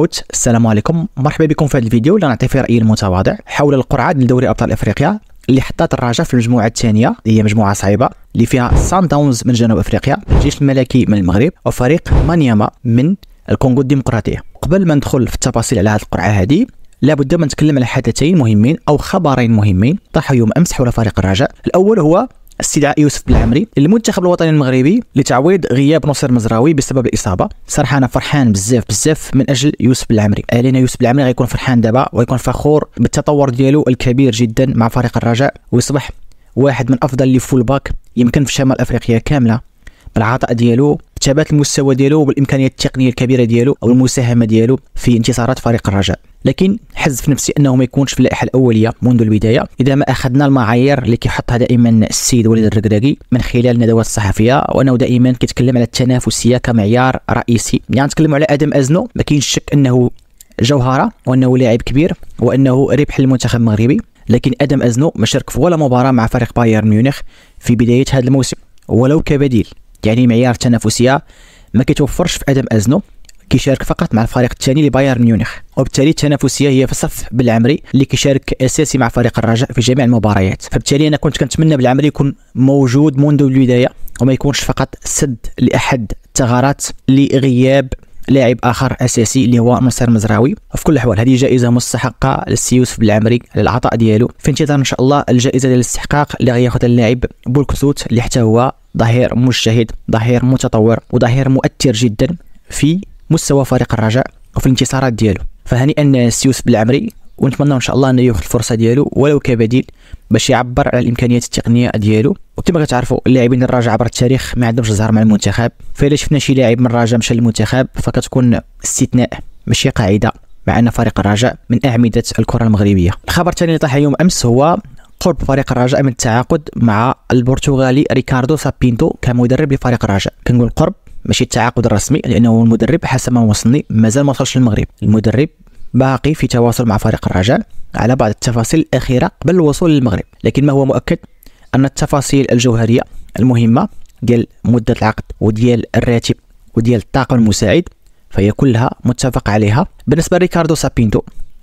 خوت السلام عليكم مرحبا بكم في هذا الفيديو اللي نعطي فيه رايي المتواضع حول القرعه لدوري ابطال افريقيا اللي حطات الرجاء في المجموعه الثانيه اللي هي مجموعه صعيبه اللي فيها سان داونز من جنوب افريقيا الجيش الملكي من المغرب وفريق مانياما من الكونغو الديمقراطيه قبل ما ندخل في التفاصيل على هذه القرعه هذه لابد ما نتكلم على حدثين مهمين او خبرين مهمين طاحوا يوم امس حول فريق الرجاء الاول هو استدعاء يوسف بلعمري للمنتخب الوطني المغربي لتعويض غياب نصر مزراوي بسبب الاصابه صراحه انا فرحان بزاف بزاف من اجل يوسف بلعمري علينا يوسف بلعمري غيكون فرحان دابا ويكون فخور بالتطور ديالو الكبير جدا مع فريق الرجاء ويصبح واحد من افضل لي فول باك يمكن في شمال افريقيا كامله بالعطاء ديالو ثبات المستوى ديالو وبالامكانيات التقنيه الكبيره ديالو او المساهمه ديالو في انتصارات فريق الرجاء لكن حز في نفسي انه ما يكونش في اللائحه الاوليه منذ البدايه اذا ما اخذنا المعايير اللي كيحطها دائما السيد وليد الركراكي من خلال الندوات الصحفيه وانه دائما كيتكلم على التنافسيه كمعيار رئيسي يعني نتكلم على ادم ازنو ما كاينش شك انه جوهره وانه لاعب كبير وانه ربح المنتخب المغربي لكن ادم ازنو ما شارك في ولا مباراه مع فريق بايرن ميونخ في بدايه هذا الموسم ولو كبديل يعني معيار التنافسيه ما كيتوفرش في ادم ازنو كيشارك فقط مع الفريق الثاني لبايرن ميونخ وبالتالي التنافسيه هي في صف بالعمري اللي كيشارك اساسي مع فريق الرجاء في جميع المباريات فبالتالي انا كنت كنتمنى بالعمري يكون موجود منذ البدايه وما يكونش فقط سد لاحد الثغرات لغياب لاعب اخر اساسي اللي هو نصر مزراوي وفي كل الاحوال هذه جائزه مستحقه للسي يوسف بالعمري للعطاء ديالو في انتظار ان شاء الله الجائزه ديال الاستحقاق اللي غياخذها اللاعب بولكسوت اللي حتى هو ظهير مجتهد ظهير متطور وظهير مؤثر جدا في مستوى فريق الرجاء وفي الانتصارات ديالو فهنيئا السيوس بالعمري ونتمنى ان شاء الله انه ياخذ الفرصه ديالو ولو كبديل باش يعبر على الامكانيات التقنيه ديالو وكما كتعرفوا اللاعبين الراجع عبر التاريخ ما عندهمش ظهر مع المنتخب فاذا شفنا شي لاعب من الراجع مشى للمنتخب فكتكون استثناء ماشي قاعده مع ان فريق الرجاء من اعمده الكره المغربيه الخبر الثاني اللي طرح يوم امس هو قرب فريق الرجاء من التعاقد مع البرتغالي ريكاردو سابينتو كمدرب لفريق الرجاء كنقول قرب ماشي التعاقد الرسمي لانه المدرب حسب ما وصلني مازال ما وصلش للمغرب المدرب باقي في تواصل مع فريق الرجاء على بعض التفاصيل الاخيره قبل الوصول للمغرب لكن ما هو مؤكد ان التفاصيل الجوهريه المهمه ديال مده العقد وديال الراتب وديال الطاقم المساعد فهي كلها متفق عليها بالنسبه لريكاردو سابينتو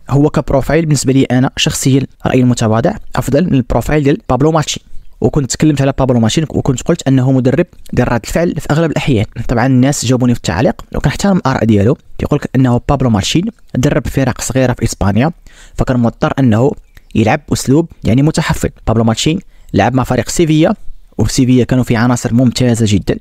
هو كبروفايل بالنسبه لي انا شخصيا رايي المتواضع افضل من البروفايل ديال بابلو ماتشي وكنت تكلمت على بابلو ماشين وكنت قلت انه مدرب ديال رد الفعل في اغلب الاحيان طبعا الناس جاوبوني في التعليق وكنحترم الاراء ديالو كيقول لك انه بابلو ماشين درب فرق صغيره في اسبانيا فكان مضطر انه يلعب اسلوب يعني متحفظ بابلو ماشين لعب مع فريق سيفيا وسيفيا كانوا في عناصر ممتازه جدا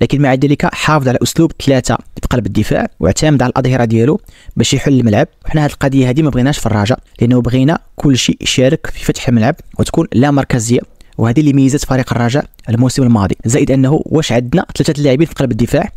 لكن مع ذلك حافظ على اسلوب ثلاثه في قلب الدفاع واعتمد على الاظهره ديالو باش يحل الملعب وحنا هذه القضيه هذه ما بغيناش في الرجاء لانه بغينا كل شيء يشارك في فتح الملعب وتكون لا مركزيه وهذه اللي ميزت فريق الرجاء الموسم الماضي زائد انه واش عندنا ثلاثه اللاعبين في قلب الدفاع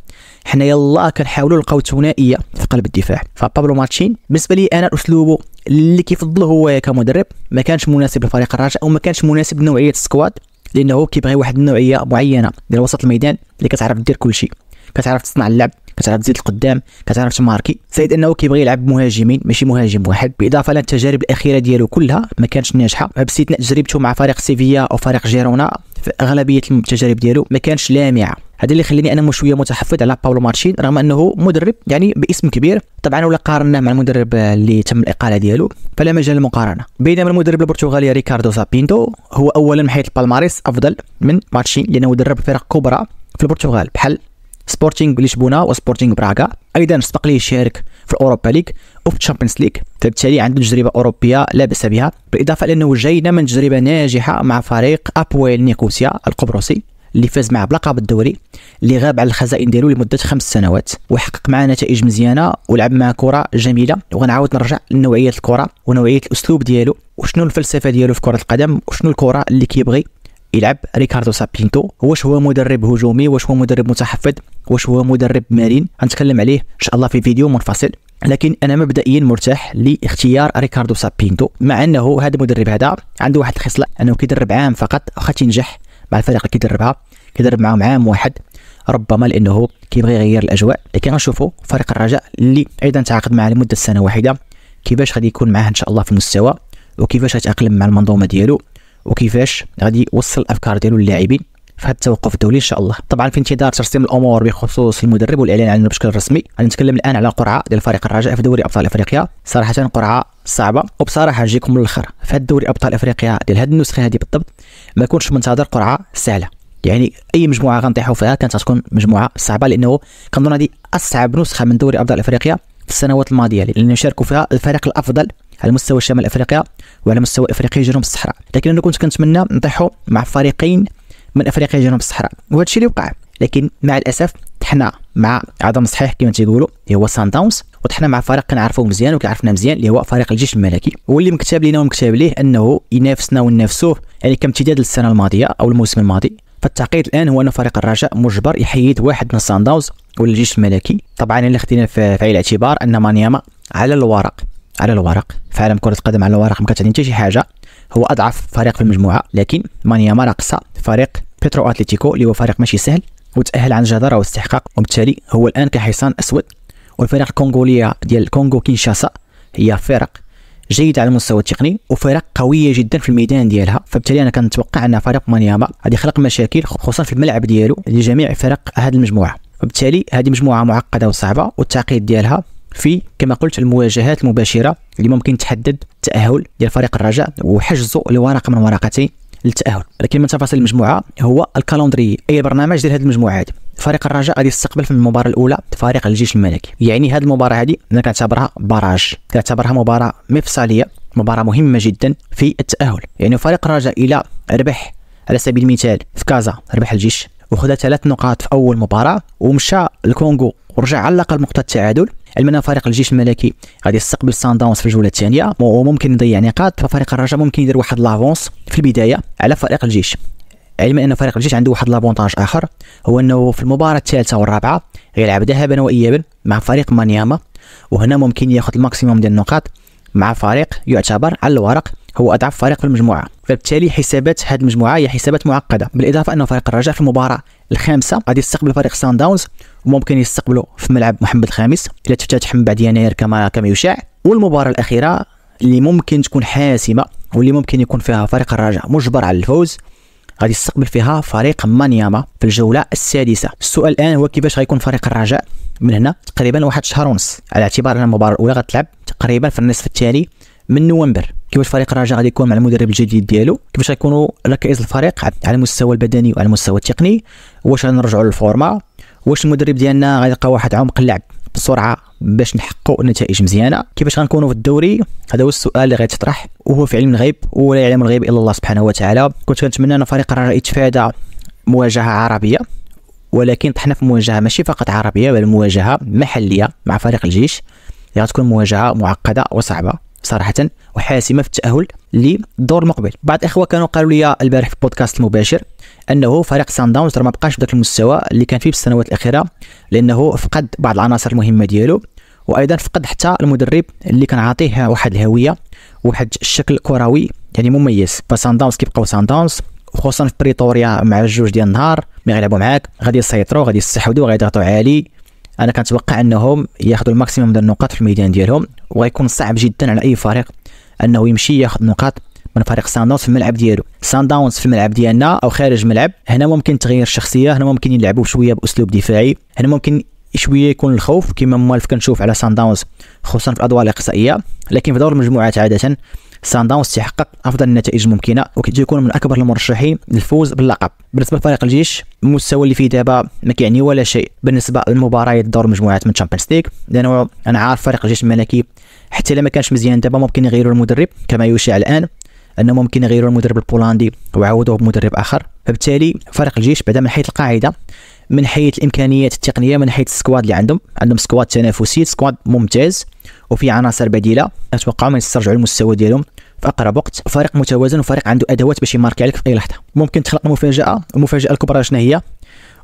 حنا يلا كنحاولوا نلقاو ثنائيه في قلب الدفاع فبابلو ماتشين بالنسبه لي انا اسلوبه اللي كيفضله هو كمدرب ما كانش مناسب لفريق الرجاء او ما كانش مناسب لنوعيه السكواد لانه كيبغي واحد النوعيه معينه ديال وسط الميدان اللي كتعرف دير كل شيء كتعرف تصنع اللعب كتعرف تزيد القدام كتعرف تماركي زائد انه كيبغي يلعب مهاجمين ماشي مهاجم واحد بالاضافه للتجارب الاخيره ديالو كلها ما كانتش ناجحه باستثناء تجربته مع فريق سيفيا وفريق جيرونا في اغلبيه التجارب ديالو ما كانش لامعه هذا اللي خليني انا شويه متحفظ على باولو مارشين رغم انه مدرب يعني باسم كبير طبعا ولا قارناه مع المدرب اللي تم الاقاله ديالو فلا مجال للمقارنه بينما المدرب البرتغالي ريكاردو سابينتو هو اولا من حيث البالماريس افضل من مارشين لانه درب فرق كبرى في البرتغال بحال سبورتينغ لشبونه وسبورتينغ براغا ايضا سبق ليه يشارك في الاوروبا ليغ وفي تشامبيونز ليغ فبالتالي عنده تجربه اوروبيه لا باس بها بالاضافه لانه جاينا من تجربه ناجحه مع فريق ابويل نيكوسيا القبرصي اللي فاز معه بلقب الدوري اللي غاب على الخزائن ديالو لمده خمس سنوات وحقق معاه نتائج مزيانه ولعب معاه كره جميله وغنعاود نرجع لنوعيه الكره ونوعيه الاسلوب ديالو وشنو الفلسفه ديالو في كره القدم وشنو الكره اللي كيبغي يلعب ريكاردو سابينتو واش هو مدرب هجومي واش هو مدرب متحفظ واش هو مدرب مرن غنتكلم عليه ان شاء الله في فيديو منفصل لكن انا مبدئيا مرتاح لاختيار ريكاردو سابينتو مع انه هذا المدرب هذا عنده واحد الخصله انه كيدرب عام فقط واخا تنجح مع الفريق اللي كيدربها كيدرب معاهم عام واحد ربما لانه كيبغي يغير الاجواء لكن غنشوفوا فريق الرجاء اللي ايضا تعاقد معاه لمده سنه واحده كيفاش غادي يكون معاه ان شاء الله في المستوى وكيفاش غيتاقلم مع المنظومه ديالو وكيفاش غادي يوصل الافكار ديالو للاعبين في هذا التوقف الدولي ان شاء الله طبعا في انتظار ترسيم الامور بخصوص المدرب والاعلان عنه بشكل رسمي غنتكلم الان على قرعه ديال فريق الرجاء في دوري ابطال افريقيا صراحه قرعه صعبه وبصراحه نجيكم الاخر في هذا دوري ابطال افريقيا ديال هذه النسخه هذه بالضبط ما كنتش منتظر قرعه سهله يعني اي مجموعه غنطيحوا فيها كانت غتكون مجموعه صعبه لانه كنظن هذه اصعب نسخه من دوري ابطال افريقيا في السنوات الماضيه لان شاركوا فيها الفريق الافضل على مستوى شمال افريقيا وعلى مستوى افريقيا جنوب الصحراء لكن انا كنت كنتمنى نطيحوا مع فريقين من افريقيا جنوب الصحراء وهذا الشيء اللي وقع لكن مع الاسف طحنا مع عدم صحيح كما تيقولوا اللي هو سان داونز وطحنا مع فريق كنعرفوه مزيان وكيعرفنا مزيان اللي هو فريق الجيش الملكي واللي مكتاب لينا ومكتاب ليه انه ينافسنا وننافسوه يعني كامتداد للسنه الماضيه او الموسم الماضي فالتعقيد الان هو ان فريق الرجاء مجبر يحيد واحد من سان داونز ولا الجيش الملكي طبعا الا خدينا في عين الاعتبار ان مانياما على الورق على الورق في عالم كره القدم على الورق ما كتعني حتى شي حاجه هو اضعف فريق في المجموعه لكن مانياما راقصه فريق بيترو اتليتيكو اللي هو فريق ماشي سهل وتاهل عن جداره واستحقاق وبالتالي هو الان كحصان اسود والفريق الكونغوليه ديال الكونغو كينشاسا هي فرق جيدة على المستوى التقني وفرق قوية جدا في الميدان ديالها فبالتالي انا كنتوقع ان فريق مانياما غادي يخلق مشاكل خصوصا في الملعب ديالو لجميع فرق هذه المجموعة وبالتالي هذه مجموعة معقدة وصعبة والتعقيد ديالها في كما قلت المواجهات المباشره اللي ممكن تحدد التاهل ديال فريق الرجاء وحجزوا لورقه من ورقتي للتاهل لكن من تفاصيل المجموعه هو الكالندري اي برنامج ديال هذه المجموعه هذه فريق الرجاء غادي يستقبل في المباراه الاولى فريق الجيش الملكي يعني هذه المباراه هذه انا كنعتبرها باراج كنعتبرها مباراه مفصليه مباراه مهمه جدا في التاهل يعني فريق الرجاء الى ربح على سبيل المثال في كازا ربح الجيش وخذا ثلاث نقاط في اول مباراه ومشى الكونغو ورجع على الاقل التعادل علما ان فريق الجيش الملكي غادي يستقبل سان داونز في الجوله الثانيه وممكن يضيع نقاط ففريق الرجاء ممكن يدير واحد لافونس في البدايه على فريق الجيش علما ان فريق الجيش عنده واحد لافونتاج اخر هو انه في المباراه الثالثه والرابعه غيلعب ذهابا وايابا مع فريق مانياما وهنا ممكن ياخذ الماكسيموم ديال النقاط مع فريق يعتبر على الورق هو اضعف فريق في المجموعه فبالتالي حسابات هذه المجموعه هي حسابات معقده بالاضافه ان فريق الرجاء في المباراه الخامسه غادي يستقبل فريق سان داونز وممكن يستقبلوا في ملعب محمد الخامس الى تفتتح من بعد يناير كما كما يشاع والمباراه الاخيره اللي ممكن تكون حاسمه واللي ممكن يكون فيها فريق الرجاء مجبر على الفوز غادي يستقبل فيها فريق مانياما في الجوله السادسه السؤال الان هو كيفاش غيكون فريق الرجاء من هنا تقريبا واحد شهر ونص على اعتبار ان المباراه الاولى غتلعب تقريبا في النصف الثاني من نوفمبر كيفاش فريق الرجاء غادي يكون مع المدرب الجديد ديالو كيفاش غيكونوا ركائز الفريق على المستوى البدني وعلى المستوى التقني واش غنرجعوا للفورما واش المدرب ديالنا غادي يلقى واحد عمق اللعب بسرعه باش نحققوا نتائج مزيانه كيفاش غنكونوا في الدوري هذا هو السؤال اللي غيتطرح وهو في علم الغيب ولا يعلم الغيب الا الله سبحانه وتعالى كنت كنتمنى ان فريق الرجاء يتفادى مواجهه عربيه ولكن طحنا في مواجهه ماشي فقط عربيه بل مواجهه محليه مع فريق الجيش اللي يعني غتكون مواجهه معقده وصعبه صراحه وحاسمه في التاهل للدور المقبل بعض الاخوه كانوا قالوا لي البارح في بودكاست المباشر انه فريق سان داونز ما بقاش بذاك المستوى اللي كان فيه بالسنوات الاخيره لانه فقد بعض العناصر المهمه ديالو وايضا فقد حتى المدرب اللي كان عاطيه واحد الهويه واحد الشكل كروي يعني مميز فسان داونز كيبقاو سان داونز خصوصا في بريتوريا مع الجوج ديال النهار ملي غيلعبوا معاك غادي يسيطروا غادي يستحوذوا غادي يضغطوا عالي انا كنتوقع انهم ياخذوا الماكسيموم ديال النقاط في الميدان ديالهم وغيكون صعب جدا على اي فريق انه يمشي ياخذ نقاط من فريق سان داونز في الملعب ديالو سان داونز في الملعب ديالنا او خارج الملعب هنا ممكن تغير الشخصيه هنا ممكن يلعبوا شويه باسلوب دفاعي هنا ممكن شويه يكون الخوف كما موالف كنشوف على سان داونز خصوصا في الادوار الاقصائيه لكن في دور المجموعات عاده سان داونز تحقق افضل النتائج الممكنه وكيكون من اكبر المرشحين للفوز باللقب بالنسبه لفريق الجيش المستوى اللي فيه دابا ما كيعني ولا شيء بالنسبه للمباريات دور مجموعات من تشامبيونز ليغ لانه انا عارف فريق الجيش الملكي حتى لما كانش مزيان دابا ممكن يغيروا المدرب كما يشاع الان انه ممكن يغيروا المدرب البولندي ويعوضوه بمدرب اخر فبالتالي فريق الجيش بعدا من حيث القاعده من حيث الامكانيات التقنيه من حيث السكواد اللي عندهم عندهم سكواد تنافسي سكواد ممتاز وفي عناصر بديله اتوقع ما يسترجعوا المستوى ديالهم في اقرب وقت فريق متوازن وفريق عنده ادوات باش يماركي عليك في اي لحظه ممكن تخلق مفاجاه المفاجاه الكبرى شنو هي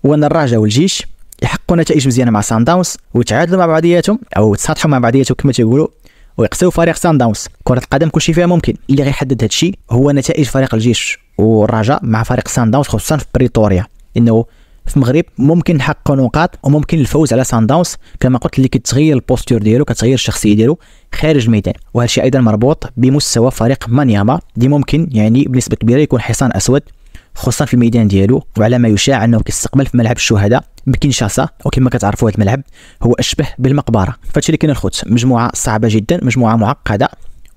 هو ان الرجاء والجيش يحققوا نتائج مزيانه مع سان داونز ويتعادلوا مع بعضياتهم او يتصالحوا مع بعضياتهم كما تيقولوا ويقصوا فريق سان داونز كره القدم كلشي فيها ممكن اللي غيحدد هذا الشيء هو نتائج فريق الجيش والرجاء مع فريق سان داونز خصوصا في بريتوريا انه في المغرب ممكن نحققوا نقاط وممكن الفوز على سان داونس كما قلت اللي كتغير البوستور ديالو كتغير الشخصيه ديالو خارج الميدان وهذا الشيء ايضا مربوط بمستوى فريق مانياما اللي ممكن يعني بنسبه كبيره يكون حصان اسود خصوصا في الميدان ديالو وعلى ما يشاع انه كيستقبل في ملعب الشهداء بكنشاسا وكما كتعرفوا هذا الملعب هو اشبه بالمقبره فهادشي اللي كاين الخوت مجموعه صعبه جدا مجموعه معقده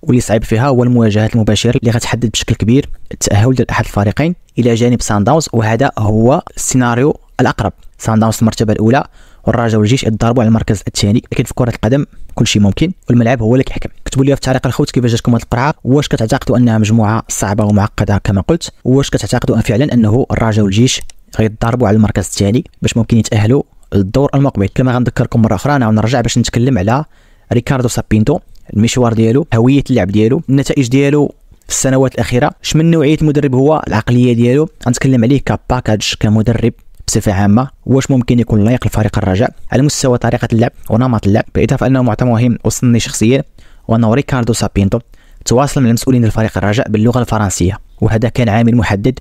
واللي صعيب فيها هو المواجهات المباشره اللي غتحدد بشكل كبير التاهل ديال احد الفريقين الى جانب سان داونز وهذا هو السيناريو الاقرب سان داونز المرتبه الاولى والرجاء والجيش يتضاربوا على المركز الثاني لكن في كره القدم كل شيء ممكن والملعب هو اللي كيحكم كتبوا لي في تعليق الخوت كيفاش جاتكم هذه القرعه واش كتعتقدوا انها مجموعه صعبه ومعقده كما قلت واش كتعتقدوا أن فعلا انه الرجاء والجيش غيتضاربوا على المركز الثاني باش ممكن يتاهلوا للدور المقبل كما غنذكركم مره اخرى انا غنرجع باش نتكلم على ريكاردو سابينتو المشوار ديالو هويه اللعب ديالو النتائج ديالو في السنوات الاخيره شمن نوعيه المدرب هو العقليه ديالو غنتكلم عليه كباكاج كمدرب بصفه عامه واش ممكن يكون لائق لفريق الرجاء على مستوى طريقه اللعب ونمط اللعب بالاضافه انه معطى مهم وصلني شخصيا وانه ريكاردو سابينتو تواصل مع المسؤولين فريق الرجاء باللغه الفرنسيه وهذا كان عامل محدد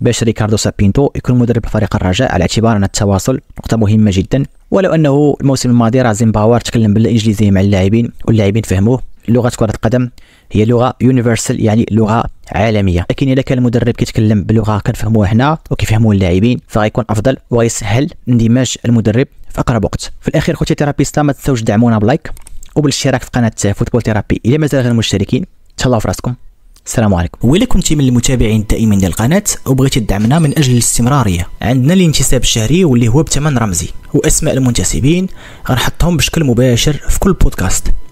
باش ريكاردو سابينتو يكون مدرب فريق الرجاء على اعتبار ان التواصل نقطه مهمه جدا ولو انه الموسم الماضي راه زيمباور تكلم بالانجليزيه مع اللاعبين واللاعبين فهموه لغه كره القدم هي لغه يونيفرسال يعني لغه عالميه لكن اذا كان المدرب كيتكلم بلغه كنفهموها هنا وكيفهموها اللاعبين فغيكون افضل ويسهل اندماج المدرب في اقرب وقت في الاخير خوتي تيرابيستا ما تنساوش دعمونا بلايك وبالاشتراك في قناه فوتبول تيرابي الا مازال غير مشتركين تهلاو في راسكم السلام عليكم وإلا كنتي من المتابعين الدائمين للقناة وبغيتي تدعمنا من أجل الاستمرارية عندنا الانتساب الشهري واللي هو بثمن رمزي وأسماء المنتسبين غنحطهم بشكل مباشر في كل بودكاست